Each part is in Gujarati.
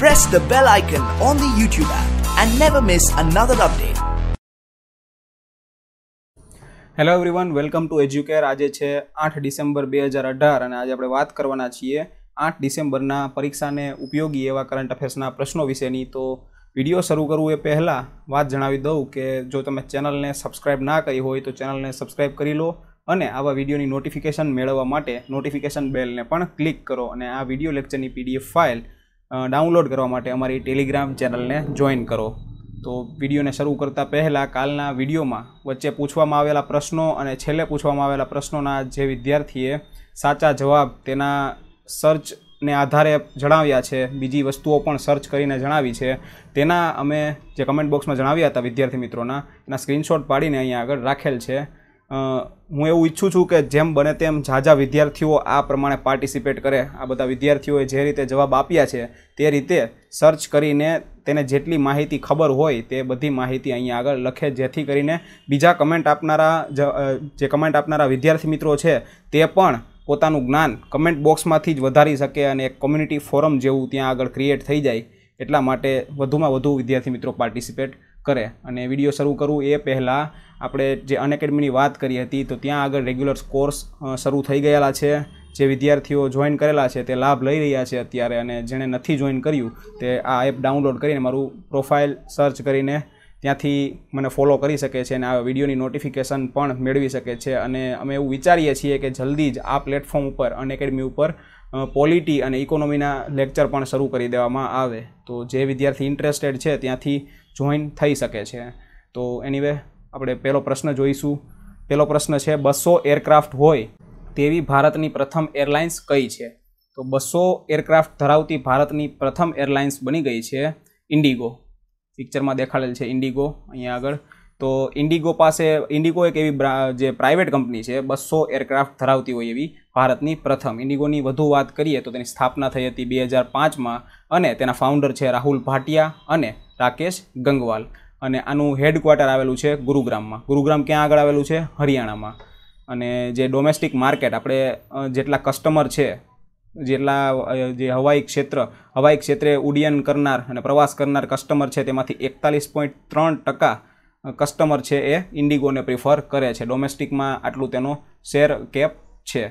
press the bell icon on the YouTube app and never miss another update. Hello everyone welcome to Educare આજે છે આઠ ડિસેમ્બર બે હજાર અઢાર અને આજે આપણે વાત કરવાના છીએ આઠ ડિસેમ્બરના પરીક્ષાને ઉપયોગી એવા કરંટ અફેર્સના પ્રશ્નો વિશેની તો વિડીયો શરૂ કરવું એ પહેલાં વાત જણાવી દઉં કે જો તમે ચેનલને સબસ્ક્રાઇબ ના કરી હોય તો ચેનલને સબસ્ક્રાઇબ કરી લો અને આવા વિડીયોની નોટિફિકેશન મેળવવા માટે નોટિફિકેશન બેલને પણ ક્લિક કરો અને આ વિડીયો લેક્ચરની પીડીએફ ફાઇલ ડાઉનલોડ કરવા માટે અમારી ટેલિગ્રામ ચેનલને જોઈન કરો તો વિડીયોને શરૂ કરતાં પહેલાં કાલના વિડીયોમાં વચ્ચે પૂછવામાં આવેલા પ્રશ્નો અને છેલ્લે પૂછવામાં આવેલા પ્રશ્નોના જે વિદ્યાર્થીએ સાચા જવાબ તેના સર્ચને આધારે જણાવ્યા છે બીજી વસ્તુઓ પણ સર્ચ કરીને જણાવી છે તેના અમે જે કમેન્ટ બોક્સમાં જણાવ્યા હતા વિદ્યાર્થી મિત્રોના એના સ્ક્રીનશોટ પાડીને અહીંયા આગળ રાખેલ છે હું એવું ઈચ્છું છું કે જેમ બને તેમ ઝાઝા વિદ્યાર્થીઓ આ પ્રમાણે પાર્ટિસિપેટ કરે આ બધા વિદ્યાર્થીઓએ જે રીતે જવાબ આપ્યા છે તે રીતે સર્ચ કરીને તેને જેટલી માહિતી ખબર હોય તે બધી માહિતી અહીંયા આગળ લખે જેથી કરીને બીજા કમેન્ટ આપનારા જે કમેન્ટ આપનારા વિદ્યાર્થી મિત્રો છે તે પણ પોતાનું જ્ઞાન કમેન્ટ બોક્સમાંથી જ વધારી શકે અને એક કોમ્યુનિટી ફોરમ જેવું ત્યાં આગળ ક્રિએટ થઈ જાય એટલા માટે વધુમાં વધુ વિદ્યાર્થી મિત્રો પાર્ટિસિપેટ કરે અને વિડીયો શરૂ કરું એ પહેલાં આપણે જે અનએકેડમીની વાત કરી હતી તો ત્યાં આગળ રેગ્યુલર કોર્સ શરૂ થઈ ગયેલા છે જે વિદ્યાર્થીઓ જોઈન કરેલા છે તે લાભ લઈ રહ્યા છે અત્યારે અને જેણે નથી જોઈન કર્યું તે આ એપ ડાઉનલોડ કરીને મારું પ્રોફાઇલ સર્ચ કરીને ત્યાંથી મને ફોલો કરી શકે છે અને આ વિડીયોની નોટિફિકેશન પણ મેળવી શકે છે અને અમે એવું વિચારીએ છીએ કે જલ્દી જ આ પ્લેટફોર્મ ઉપર અનએકેડમી ઉપર પોલિટી અને ઇકોનોમીના લેક્ચર પણ શરૂ કરી દેવામાં આવે તો જે વિદ્યાર્થી ઇન્ટરેસ્ટેડ છે ત્યાંથી જોઈન થઈ શકે છે તો એનીવે આપણે પહેલો પ્રશ્ન જોઈશું પહેલો પ્રશ્ન છે બસો એરક્રાફ્ટ હોય તેવી ભારતની પ્રથમ એરલાઇન્સ કઈ છે તો બસો એરક્રાફ્ટ ધરાવતી ભારતની પ્રથમ એરલાઇન્સ બની ગઈ છે ઇન્ડિગો પિક્ચરમાં દેખાડેલ છે ઇન્ડિગો અહીંયા આગળ તો ઇન્ડિગો પાસે ઇન્ડિગો એક એવી જે પ્રાઇવેટ કંપની છે બસો એરક્રાફ્ટ ધરાવતી હોય એવી ભારતની પ્રથમ ઇન્ડિગોની વધુ વાત કરીએ તો તેની સ્થાપના થઈ હતી બે હજાર પાંચમાં અને તેના ફાઉન્ડર છે રાહુલ ભાટિયા અને રાકેશ ગંગવાલ અને આનું હેડક્વાર્ટર આવેલું છે ગુરુગ્રામમાં ગુરુગ્રામ ક્યાં આગળ આવેલું છે હરિયાણામાં અને જે ડોમેસ્ટિક માર્કેટ આપણે જેટલા કસ્ટમર છે જેટલા જે હવાઈ ક્ષેત્ર હવાઈ ક્ષેત્રે ઉડ્ડયન કરનાર અને પ્રવાસ કરનાર કસ્ટમર છે તેમાંથી એકતાલીસ પોઈન્ટ ત્રણ ટકા કસ્ટમર છે એ ઇન્ડિગોને પ્રિફર કરે છે ડોમેસ્ટિકમાં આટલું તેનો શેર કેપ છે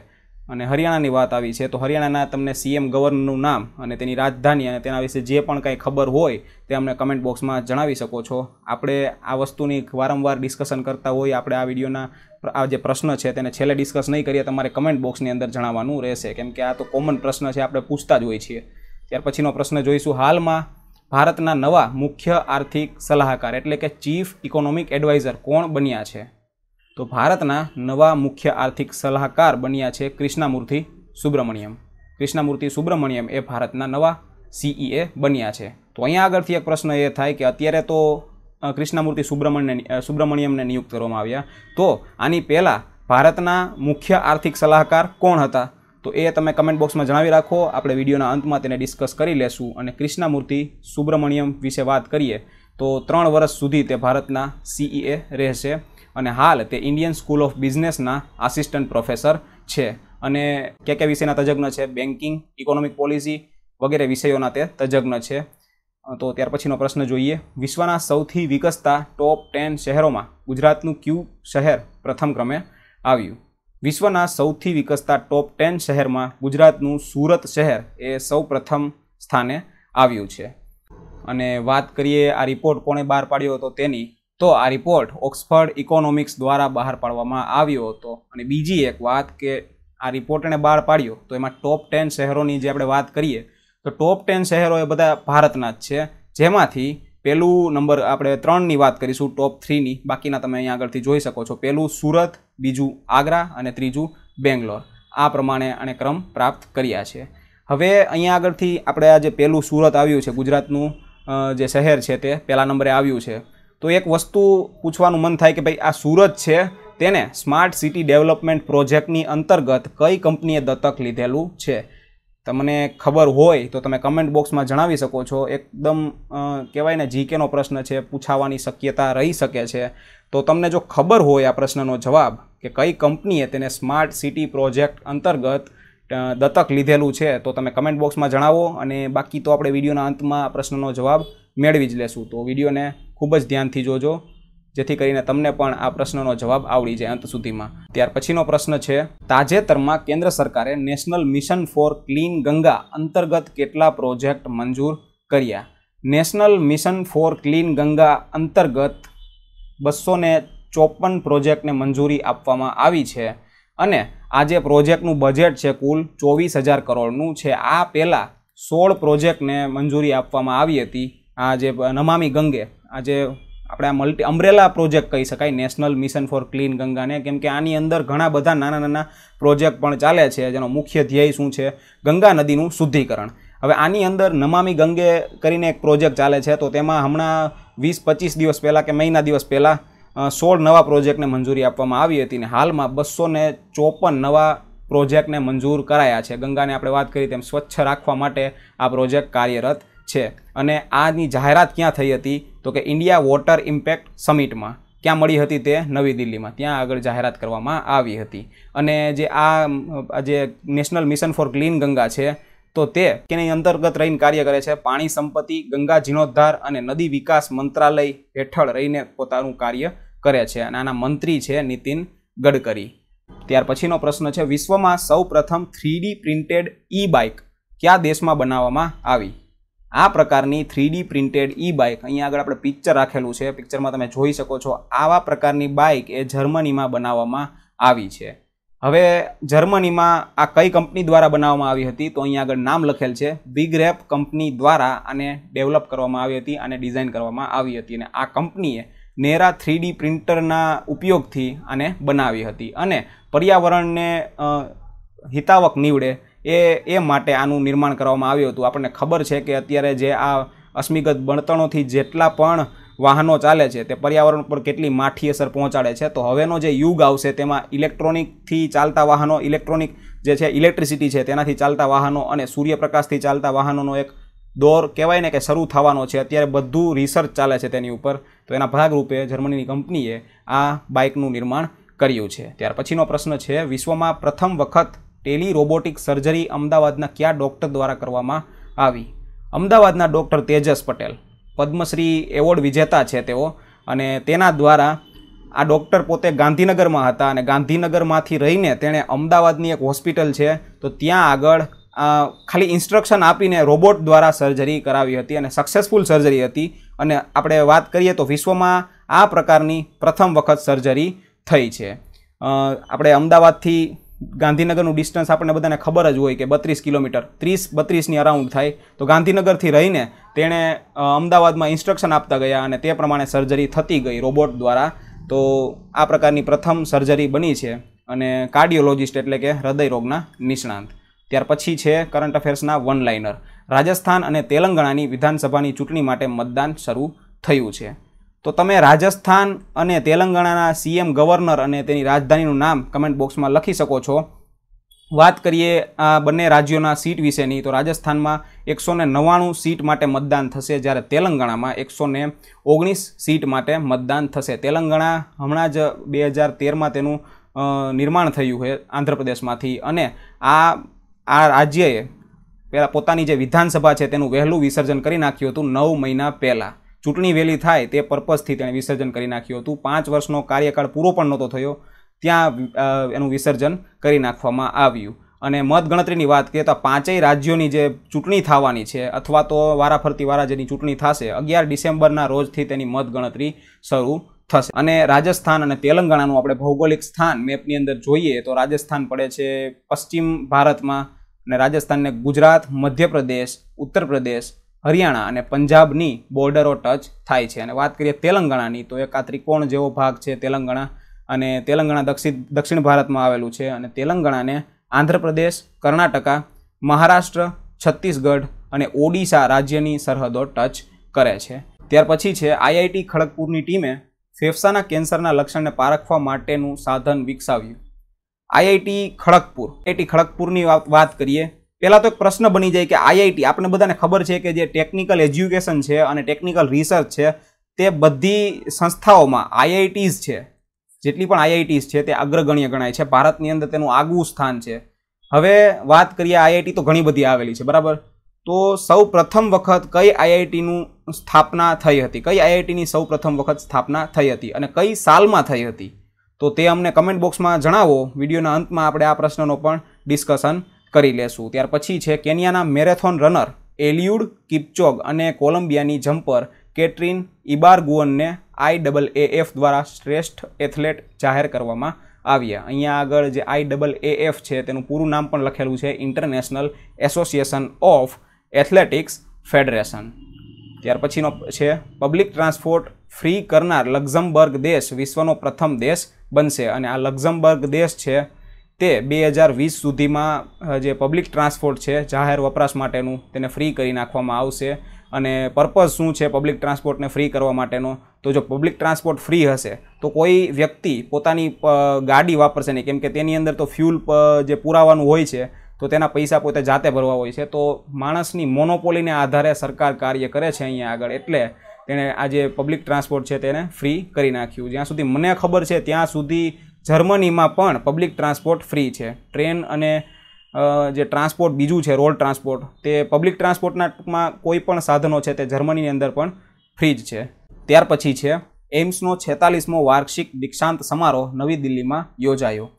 અને હરિયાણાની વાત આવી છે તો હરિયાણાના તમને સીએમ ગવર્નરનું નામ અને તેની રાજધાની અને તેના વિશે જે પણ કાંઈ ખબર હોય તે અમને કમેન્ટ બોક્સમાં જણાવી શકો છો આપણે આ વસ્તુની વારંવાર ડિસ્કશન કરતા હોય આપણે આ વિડીયોના આ જે પ્રશ્ન છે તેને છેલ્લે ડિસ્કસ નહીં કરીએ તમારે કમેન્ટ બોક્સની અંદર જણાવવાનું રહેશે કેમકે આ તો કોમન પ્રશ્ન છે આપણે પૂછતા જ હોઈએ છીએ ત્યાર પછીનો પ્રશ્ન જોઈશું હાલમાં ભારતના નવા મુખ્ય આર્થિક સલાહકાર એટલે કે ચીફ ઇકોનોમિક એડવાઇઝર કોણ બન્યા છે તો ભારતના નવા મુખ્ય આર્થિક સલાહકાર બન્યા છે કૃષ્ણામૂર્તિ સુબ્રમણ્યમ કૃષ્ણામૂર્તિ સુબ્રમણ્યમ એ ભારતના નવા સીઈએ e બન્યા છે તો અહીંયા આગળથી એક પ્રશ્ન એ થાય કે અત્યારે તો કૃષ્ણમૂર્તિ સુબ્રમણ્ય સુબ્રમણ્યમને નિયુક્ત કરવામાં આવ્યા તો આની પહેલાં ભારતના મુખ્ય આર્થિક સલાહકાર કોણ હતા તો એ તમે કમેન્ટ બોક્સમાં જણાવી રાખો આપણે વિડીયોના અંતમાં તેને ડિસ્કસ કરી લેશું અને કૃષ્ણામૂર્તિ સુબ્રમણ્યમ વિશે વાત કરીએ તો ત્રણ વર્ષ સુધી તે ભારતના સીઈએ e રહેશે અને હાલ તે ઇન્ડિયન સ્કૂલ ઓફ બિઝનેસના આસિસ્ટન્ટ પ્રોફેસર છે અને કે કે વિષયના તજજ્ઞ છે બેન્કિંગ ઇકોનોમિક પોલિસી વગેરે વિષયોના તે તજજ્ઞ છે તો ત્યાર પછીનો પ્રશ્ન જોઈએ વિશ્વના સૌથી વિકસતા ટોપ ટેન શહેરોમાં ગુજરાતનું ક્યુ શહેર પ્રથમ ક્રમે આવ્યું વિશ્વના સૌથી વિકસતા ટોપ ટેન શહેરમાં ગુજરાતનું સુરત શહેર એ સૌ પ્રથમ સ્થાને આવ્યું છે અને વાત કરીએ આ રિપોર્ટ કોણે બહાર પાડ્યો હતો તેની તો આ રિપોર્ટ ઓક્સફર્ડ ઇકોનોમિક્સ દ્વારા બહાર પાડવામાં આવ્યો હતો અને બીજી એક વાત કે આ રિપોર્ટને બહાર પાડ્યો તો એમાં ટોપ ટેન શહેરોની જે આપણે વાત કરીએ તો ટોપ ટેન શહેરો એ બધા ભારતના જ છે જેમાંથી પહેલું નંબર આપણે ત્રણની વાત કરીશું ટોપ થ્રીની બાકીના તમે અહીંયા આગળથી જોઈ શકો છો પહેલું સુરત બીજું આગ્રા અને ત્રીજું બેંગ્લોર આ પ્રમાણે આને ક્રમ પ્રાપ્ત કર્યા છે હવે અહીંયા આગળથી આપણે આ જે પહેલું સુરત આવ્યું છે ગુજરાતનું જે શહેર છે તે પહેલા નંબરે આવ્યું છે તો એક વસ્તુ પૂછવાનું મન થાય કે ભાઈ આ સુરત છે તેને સ્માર્ટ સિટી ડેવલપમેન્ટ પ્રોજેક્ટની અંતર્ગત કઈ કંપનીએ દત્તક લીધેલું છે તમને ખબર હોય તો તમે કમેન્ટ બોક્સમાં જણાવી શકો છો એકદમ કહેવાય ને જીકેનો પ્રશ્ન છે પૂછાવાની શક્યતા રહી શકે છે તો તમને જો ખબર હોય આ પ્રશ્નનો જવાબ કે કઈ કંપનીએ તેને સ્માર્ટ સિટી પ્રોજેક્ટ અંતર્ગત દત્તક લીધેલું છે તો તમે કમેન્ટ બોક્સમાં જણાવો અને બાકી તો આપણે વિડીયોના અંતમાં આ પ્રશ્નનો જવાબ મેળવી જ લેશું તો વિડીયોને ખૂબ જ ધ્યાનથી જોજો જેથી કરીને તમને પણ આ પ્રશ્નનો જવાબ આવડી જાય અંત સુધીમાં ત્યાર પછીનો પ્રશ્ન છે તાજેતરમાં કેન્દ્ર સરકારે National Mission for Clean Ganga અંતર્ગત કેટલા પ્રોજેક્ટ મંજૂર કર્યા National Mission for Clean Ganga અંતર્ગત બસો ને ચોપન પ્રોજેક્ટને મંજૂરી આપવામાં આવી છે અને આ જે પ્રોજેક્ટનું બજેટ છે કુલ ચોવીસ હજાર કરોડનું છે આ પહેલાં સોળ પ્રોજેક્ટને મંજૂરી આપવામાં આવી હતી આ જે નમામી ગંગે આજે આપણે આ મલ્ટી અમ્બ્રેલા પ્રોજેક્ટ કહી શકાય નેશનલ મિશન ફોર ક્લીન ગંગાને કેમ કે આની અંદર ઘણા બધા નાના નાના પ્રોજેક્ટ પણ ચાલે છે જેનો મુખ્ય ધ્યેય શું છે ગંગા નદીનું શુદ્ધિકરણ હવે આની અંદર નમામી ગંગે કરીને એક પ્રોજેક્ટ ચાલે છે તો તેમાં હમણાં વીસ પચીસ દિવસ પહેલાં કે મહિના દિવસ પહેલાં સોળ નવા પ્રોજેક્ટને મંજૂરી આપવામાં આવી હતી ને હાલમાં બસો ને ચોપન નવા પ્રોજેક્ટને મંજૂર કરાયા છે ગંગાને આપણે વાત કરી તેમ સ્વચ્છ રાખવા માટે આ પ્રોજેક્ટ કાર્યરત છે અને આની જાહેરાત ક્યાં થઈ હતી તો કે ઇન્ડિયા વોટર ઇમ્પેક્ટ સમિટમાં ક્યાં મળી હતી તે નવી દિલ્હીમાં ત્યાં આગળ જાહેરાત કરવામાં આવી હતી અને જે આ જે National Mission for Clean Ganga છે તો તે તેની અંતર્ગત રહીને કાર્ય કરે છે પાણી સંપત્તિ ગંગા જીર્ણોદ્ધાર અને નદી વિકાસ મંત્રાલય હેઠળ રહીને પોતાનું કાર્ય કરે છે અને આના મંત્રી છે નીતિન ગડકરી ત્યાર પછીનો પ્રશ્ન છે વિશ્વમાં સૌ પ્રથમ થ્રીડી પ્રિન્ટેડ ઈ બાઇક કયા દેશમાં બનાવવામાં આવી આ પ્રકારની થ્રીડી પ્રિન્ટેડ ઈ બાઇક અહીંયા આગળ આપણે પિક્ચર રાખેલું છે પિક્ચરમાં તમે જોઈ શકો છો આવા પ્રકારની બાઇક એ જર્મનીમાં બનાવવામાં આવી છે હવે જર્મનીમાં આ કઈ કંપની દ્વારા બનાવવામાં આવી હતી તો અહીંયા આગળ નામ લખેલ છે બિગ રેપ કંપની દ્વારા આને ડેવલપ કરવામાં આવી હતી અને ડિઝાઇન કરવામાં આવી હતી અને આ કંપનીએ નેરા થ્રીડી પ્રિન્ટરના ઉપયોગથી આને બનાવી હતી અને પર્યાવરણને હિતાવક નીવડે એ એ માટે આનું નિર્માણ કરવામાં આવ્યું હતું આપણને ખબર છે કે અત્યારે જે આ અસ્મિગત બળતણોથી જેટલા પણ વાહનો ચાલે છે તે પર્યાવરણ પર કેટલી માઠી અસર પહોંચાડે છે તો હવેનો જે યુગ આવશે તેમાં ઇલેક્ટ્રોનિકથી ચાલતા વાહનો ઇલેક્ટ્રોનિક જે છે ઇલેક્ટ્રિસિટી છે તેનાથી ચાલતા વાહનો અને સૂર્યપ્રકાશથી ચાલતા વાહનોનો એક દોર કહેવાય ને કે શરૂ થવાનો છે અત્યારે બધું રિસર્ચ ચાલે છે તેની ઉપર તો એના ભાગરૂપે જર્મનીની કંપનીએ આ બાઇકનું નિર્માણ કર્યું છે ત્યાર પછીનો પ્રશ્ન છે વિશ્વમાં પ્રથમ વખત ટેલી રોબોટિક સર્જરી અમદાવાદના કયા ડૉક્ટર દ્વારા કરવામાં આવી અમદાવાદના ડૉક્ટર તેજસ પટેલ પદ્મશ્રી એવોર્ડ વિજેતા છે તેઓ અને તેના દ્વારા આ ડૉક્ટર પોતે ગાંધીનગરમાં હતા અને ગાંધીનગરમાંથી રહીને તેણે અમદાવાદની એક હોસ્પિટલ છે તો ત્યાં આગળ ખાલી ઇન્સ્ટ્રક્શન આપીને રોબોટ દ્વારા સર્જરી કરાવી હતી અને સક્સેસફુલ સર્જરી હતી અને આપણે વાત કરીએ તો વિશ્વમાં આ પ્રકારની પ્રથમ વખત સર્જરી થઈ છે આપણે અમદાવાદથી ગાંધીનગરનું ડિસ્ટન્સ આપણને બધાને ખબર જ હોય કે બત્રીસ કિલોમીટર ત્રીસ બત્રીસની અરાઉન્ડ થાય તો ગાંધીનગરથી રહીને તેણે અમદાવાદમાં ઇન્સ્ટ્રક્શન આપતા ગયા અને તે પ્રમાણે સર્જરી થતી ગઈ રોબોટ દ્વારા તો આ પ્રકારની પ્રથમ સર્જરી બની છે અને કાર્ડિયોલોજિસ્ટ એટલે કે હૃદય રોગના નિષ્ણાંત ત્યાર પછી છે કરંટ અફેર્સના વન લાઇનર રાજસ્થાન અને તેલંગાણાની વિધાનસભાની ચૂંટણી માટે મતદાન શરૂ થયું છે તો તમે રાજસ્થાન અને તેલંગાણાના સીએમ ગવર્નર અને તેની રાજધાનીનું નામ કમેન્ટ બોક્સમાં લખી શકો છો વાત કરીએ આ બંને રાજ્યોના સીટ વિશેની તો રાજસ્થાનમાં એકસો નવ્વાણું સીટ માટે મતદાન થશે જ્યારે તેલંગાણામાં એકસો ને ઓગણીસ સીટ માટે મતદાન થશે તેલંગાણા હમણાં જ બે હજાર તેરમાં તેનું નિર્માણ થયું છે આંધ્રપ્રદેશમાંથી અને આ આ રાજ્યએ પહેલાં પોતાની જે વિધાનસભા છે તેનું વહેલું વિસર્જન કરી નાખ્યું હતું નવ મહિના પહેલાં ચૂંટણી વહેલી થાય તે પર્પઝથી તેણે વિસર્જન કરી નાખ્યું હતું પાંચ વર્ષનો કાર્યકાળ પૂરો પણ નહોતો થયો ત્યાં એનું વિસર્જન કરી નાખવામાં આવ્યું અને મતગણતરીની વાત કરીએ તો પાંચેય રાજ્યોની જે ચૂંટણી થવાની છે અથવા તો વારાફરતી વારા જેની ચૂંટણી થશે અગિયાર ડિસેમ્બરના રોજથી તેની મતગણતરી શરૂ થશે અને રાજસ્થાન અને તેલંગાણાનું આપણે ભૌગોલિક સ્થાન મેપની અંદર જોઈએ તો રાજસ્થાન પડે છે પશ્ચિમ ભારતમાં અને રાજસ્થાનને ગુજરાત મધ્યપ્રદેશ ઉત્તર પ્રદેશ હરિયાણા અને પંજાબની બોર્ડરો ટચ થાય છે અને વાત કરીએ તેલંગાણાની તો એક આ ત્રિકોણ જેવો ભાગ છે તેલંગાણા અને તેલંગાણા દક્ષિણ દક્ષિણ ભારતમાં આવેલું છે અને તેલંગાણાને આંધ્રપ્રદેશ કર્ણાટકા મહારાષ્ટ્ર છત્તીસગઢ અને ઓડિશા રાજ્યની સરહદો ટચ કરે છે ત્યાર પછી છે આઈઆઈટી ખડગપુરની ટીમે ફેફસાના કેન્સરના લક્ષણને પારખવા માટેનું સાધન વિકસાવ્યું આઈઆઈટી ખડગપુર આઈઆઈટી ખડગપુરની વાત કરીએ પહેલાં તો એક પ્રશ્ન બની જાય કે આઈઆઈટી આપણે બધાને ખબર છે કે જે ટેકનિકલ એજ્યુકેશન છે અને ટેકનિકલ રિસર્ચ છે તે બધી સંસ્થાઓમાં આઈઆઈટીઝ છે જેટલી પણ આઈઆઈટીઝ છે તે અગ્રગણ્ય ગણાય છે ભારતની અંદર તેનું આગવું સ્થાન છે હવે વાત કરીએ આઈઆઈટી તો ઘણી બધી આવેલી છે બરાબર તો સૌ પ્રથમ વખત કઈ આઈઆઈટીનું સ્થાપના થઈ હતી કઈ આઈઆઈટીની સૌ પ્રથમ વખત સ્થાપના થઈ હતી અને કઈ સાલમાં થઈ હતી તો તે અમને કમેન્ટ બોક્સમાં જણાવો વિડીયોના અંતમાં આપણે આ પ્રશ્નનો પણ ડિસ્કશન કરી લેશું ત્યાર પછી છે કેન્યાના મેરેથોન રનર એલિયુડ કિપચોગ અને કોલંબિયાની જમ્પર કેટરીન ઇબારગુઅનને આઈ ડબલ એ એફ દ્વારા શ્રેષ્ઠ એથ્લેટ જાહેર કરવામાં આવ્યા અહીંયા આગળ જે આઈ ડબલ એ એફ છે તેનું પૂરું નામ પણ લખેલું છે International Association of Athletics Federation ત્યાર પછીનો છે પબ્લિક ટ્રાન્સપોર્ટ ફ્રી કરનાર લક્ઝમબર્ગ દેશ વિશ્વનો પ્રથમ દેશ બનશે અને આ લક્ઝમબર્ગ દેશ છે તે બે હજાર વીસ સુધીમાં જે પબ્લિક ટ્રાન્સપોર્ટ છે જાહેર વપરાશ માટેનું તેને ફ્રી કરી નાખવામાં આવશે અને પર્પઝ શું છે પબ્લિક ટ્રાન્સપોર્ટને ફ્રી કરવા માટેનો તો જો પબ્લિક ટ્રાન્સપોર્ટ ફ્રી હશે તો કોઈ વ્યક્તિ પોતાની ગાડી વાપરશે નહીં કેમકે તેની અંદર તો ફ્યુલ જે પુરાવાનું હોય છે તો તેના પૈસા પોતે જાતે ભરવા હોય છે તો માણસની મોનોપોલીને આધારે સરકાર કાર્ય કરે છે અહીંયા આગળ એટલે તેણે આ જે પબ્લિક ટ્રાન્સપોર્ટ છે તેને ફ્રી કરી નાખ્યું જ્યાં સુધી મને ખબર છે ત્યાં સુધી જર્મનીમાં પણ પબ્લિક ટ્રાન્સપોર્ટ ફ્રી છે ટ્રેન અને જે ટ્રાન્સપોર્ટ બીજું છે રોડ ટ્રાન્સપોર્ટ તે પબ્લિક ટ્રાન્સપોર્ટનામાં કોઈ પણ સાધનો છે તે જર્મનીની અંદર પણ ફ્રી જ છે ત્યાર પછી છે એમ્સનો છેતાલીસમો વાર્ષિક દીક્ષાંત સમારોહ નવી દિલ્હીમાં યોજાયો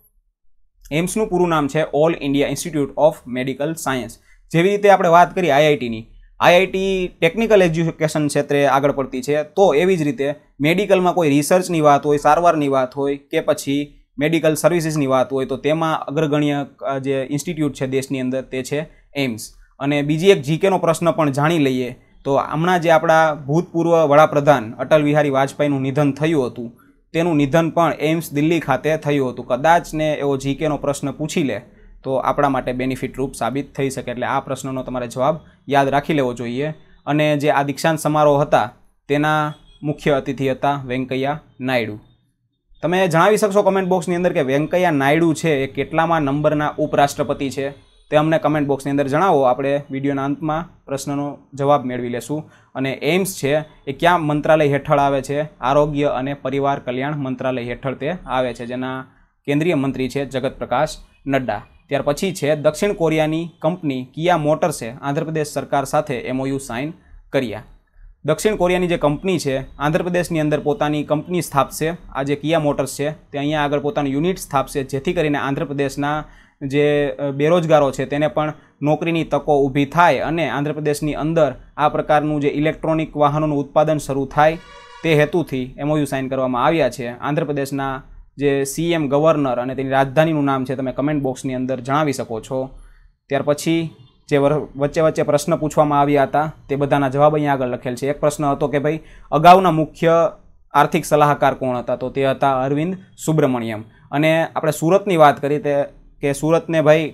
એમ્સનું પૂરું નામ છે All India Institute of Medical Science જેવી રીતે આપણે વાત કરી આઈઆઈટીની આઈઆઈટી ટેકનિકલ એજ્યુકેશન ક્ષેત્રે આગળ પડતી છે તો એવી જ રીતે મેડિકલમાં કોઈ રિસર્ચની વાત હોય સારવારની વાત હોય કે પછી મેડિકલ સર્વિસીસની વાત હોય તો તેમાં અગ્રગણ્ય જે ઇન્સ્ટિટ્યૂટ છે દેશની અંદર તે છે એમ્સ અને બીજી એક જીકેનો પ્રશ્ન પણ જાણી લઈએ તો હમણાં જે આપણા ભૂતપૂર્વ વડાપ્રધાન અટલ બિહારી વાજપેયીનું નિધન થયું હતું તેનું નિધન પણ એમ્સ દિલ્હી ખાતે થયું હતું કદાચને એવો જીકેનો પ્રશ્ન પૂછી લે તો આપણા માટે બેનિફિટરૂપ સાબિત થઈ શકે એટલે આ પ્રશ્નનો તમારે જવાબ યાદ રાખી લેવો જોઈએ અને જે આ દીક્ષાંત સમારોહ હતા તેના મુખ્ય અતિથિ હતા વેંકૈયા નાયડુ તમે જણાવી શકશો કમેન્ટ બોક્સની અંદર કે વેંકૈયા નાયડુ છે એ કેટલામાં નંબરના ઉપરાષ્ટ્રપતિ છે તે અમને કમેન્ટ બોક્સની અંદર જણાવો આપણે વિડીયોના અંતમાં પ્રશ્નનો જવાબ મેળવી લેશું અને એમ્સ છે એ ક્યાં મંત્રાલય હેઠળ આવે છે આરોગ્ય અને પરિવાર કલ્યાણ મંત્રાલય હેઠળ તે આવે છે જેના કેન્દ્રીય મંત્રી છે જગત પ્રકાશ નડ્ડા ત્યાર પછી છે દક્ષિણ કોરિયાની કંપની કિયા મોટર્સે આંધ્રપ્રદેશ સરકાર સાથે એમઓયુ સાઇન કર્યા દક્ષિણ કોરિયાની જે કંપની છે આંધ્રપ્રદેશની અંદર પોતાની કંપની સ્થાપશે આ જે કિયા મોટર્સ છે તે અહીંયા આગળ પોતાનું યુનિટ સ્થાપશે જેથી કરીને આંધ્રપ્રદેશના જે બેરોજગારો છે તેને પણ નોકરીની તકો ઊભી થાય અને આંધ્રપ્રદેશની અંદર આ પ્રકારનું જે ઇલેક્ટ્રોનિક વાહનોનું ઉત્પાદન શરૂ થાય તે હેતુથી એમઓયુ સાઇન કરવામાં આવ્યા છે આંધ્રપ્રદેશના જે સીએમ ગવર્નર અને તેની રાજધાનીનું નામ છે તમે કમેન્ટ બોક્સની અંદર જણાવી શકો છો ત્યાર પછી જે વચ્ચે વચ્ચે પ્રશ્ન પૂછવામાં આવ્યા હતા તે બધાના જવાબ અહીંયા આગળ લખેલ છે એક પ્રશ્ન હતો કે ભાઈ અગાઉના મુખ્ય આર્થિક સલાહકાર કોણ હતા તો તે હતા અરવિંદ સુબ્રમણ્યમ અને આપણે સુરતની વાત કરી તે કે સુરતને ભાઈ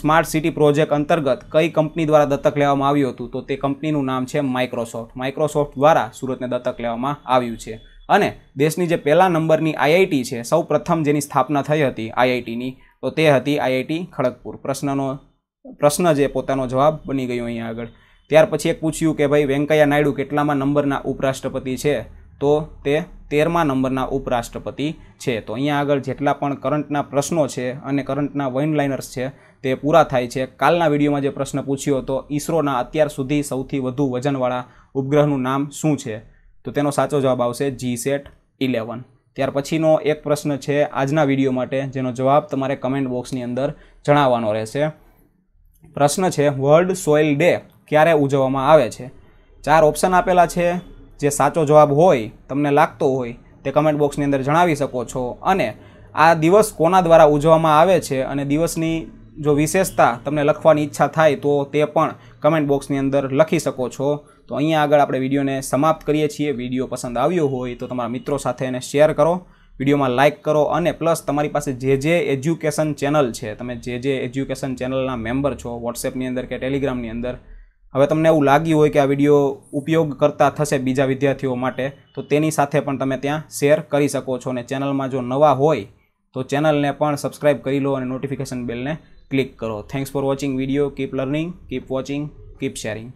સ્માર્ટ સિટી પ્રોજેક્ટ અંતર્ગત કઈ કંપની દ્વારા દત્તક લેવામાં આવ્યું હતું તો તે કંપનીનું નામ છે માઇક્રોસોફ્ટ માઇક્રોસોફ્ટ દ્વારા સુરતને દત્તક લેવામાં આવ્યું છે અને દેશની જે પહેલા નંબરની આઈઆઈટી છે સૌ પ્રથમ જેની સ્થાપના થઈ હતી આઈઆઈટીની તો તે હતી આઈઆઈટી ખડગપુર પ્રશ્નનો પ્રશ્ન જે પોતાનો જવાબ બની ગયો અહીંયા આગળ ત્યાર પછી એક પૂછ્યું કે ભાઈ વેંકૈયા નાયડુ કેટલામાં નંબરના ઉપરાષ્ટ્રપતિ છે તો તે તેરમા નંબરના ઉપરાષ્ટ્રપતિ છે તો અહીંયા આગળ જેટલા પણ કરંટના પ્રશ્નો છે અને કરંટના વન લાઇનર્સ છે તે પૂરા થાય છે કાલના વિડીયોમાં જે પ્રશ્ન પૂછ્યો હતો ઈસરોના અત્યાર સુધી સૌથી વધુ વજનવાળા ઉપગ્રહનું નામ શું છે તો તેનો સાચો જવાબ આવશે જી સેટ ઇલેવન ત્યાર પછીનો એક પ્રશ્ન છે આજના વિડીયો માટે જેનો જવાબ તમારે કમેન્ટ બોક્સની અંદર જણાવવાનો રહેશે પ્રશ્ન છે વર્લ્ડ સોઇલ ડે ક્યારે ઉજવવામાં આવે છે ચાર ઓપ્શન આપેલા છે જે સાચો જવાબ હોય તમને લાગતો હોય તે કમેન્ટ બોક્સની અંદર જણાવી શકો છો અને આ દિવસ કોના દ્વારા ઉજવવામાં આવે છે અને દિવસની જો વિશેષતા તમને લખવાની ઈચ્છા થાય તો તે પણ કમેન્ટ બોક્સની અંદર લખી શકો છો તો અહીંયા આગળ આપણે વિડીયોને સમાપ્ત કરીએ છીએ વિડીયો પસંદ આવ્યો હોય તો તમારા મિત્રો સાથે એને શેર કરો વિડીયોમાં લાઇક કરો અને પ્લસ તમારી પાસે જે જે એજ્યુકેશન ચેનલ છે તમે જે જે એજ્યુકેશન ચેનલના મેમ્બર છો વોટ્સએપની અંદર કે ટેલિગ્રામની અંદર હવે તમને એવું લાગ્યું હોય કે આ વિડીયો ઉપયોગ કરતા થશે બીજા વિદ્યાર્થીઓ માટે તો તેની સાથે પણ તમે ત્યાં શેર કરી શકો છો અને ચેનલમાં જો નવા હોય તો ચેનલને પણ સબસ્ક્રાઈબ કરી લો અને નોટિફિકેશન બેલને ક્લિક કરો thanks for watching video keep learning keep watching keep sharing